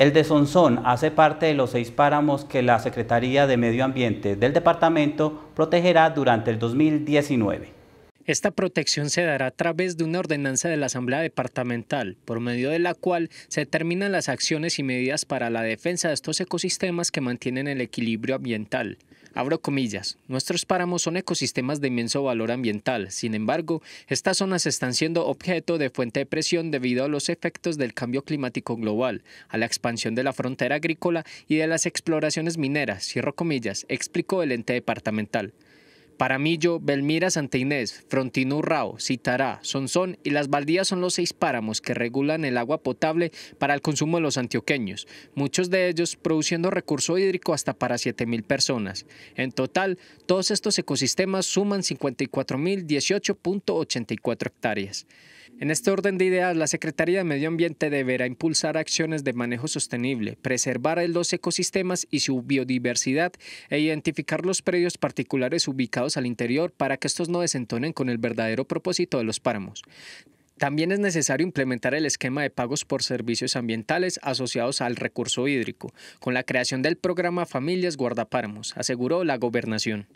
El de Sonsón hace parte de los seis páramos que la Secretaría de Medio Ambiente del departamento protegerá durante el 2019. Esta protección se dará a través de una ordenanza de la Asamblea Departamental, por medio de la cual se determinan las acciones y medidas para la defensa de estos ecosistemas que mantienen el equilibrio ambiental. Abro comillas, nuestros páramos son ecosistemas de inmenso valor ambiental, sin embargo, estas zonas están siendo objeto de fuente de presión debido a los efectos del cambio climático global, a la expansión de la frontera agrícola y de las exploraciones mineras, cierro comillas, explicó el ente departamental. Paramillo, Belmira, Santa Inés, Frontinú, Rao, Citará, Sonsón y las baldías son los seis páramos que regulan el agua potable para el consumo de los antioqueños, muchos de ellos produciendo recurso hídrico hasta para 7.000 personas. En total, todos estos ecosistemas suman 54.018.84 hectáreas. En este orden de ideas, la Secretaría de Medio Ambiente deberá impulsar acciones de manejo sostenible, preservar los ecosistemas y su biodiversidad e identificar los predios particulares ubicados al interior para que estos no desentonen con el verdadero propósito de los páramos. También es necesario implementar el esquema de pagos por servicios ambientales asociados al recurso hídrico, con la creación del programa Familias Guardapáramos, aseguró la gobernación.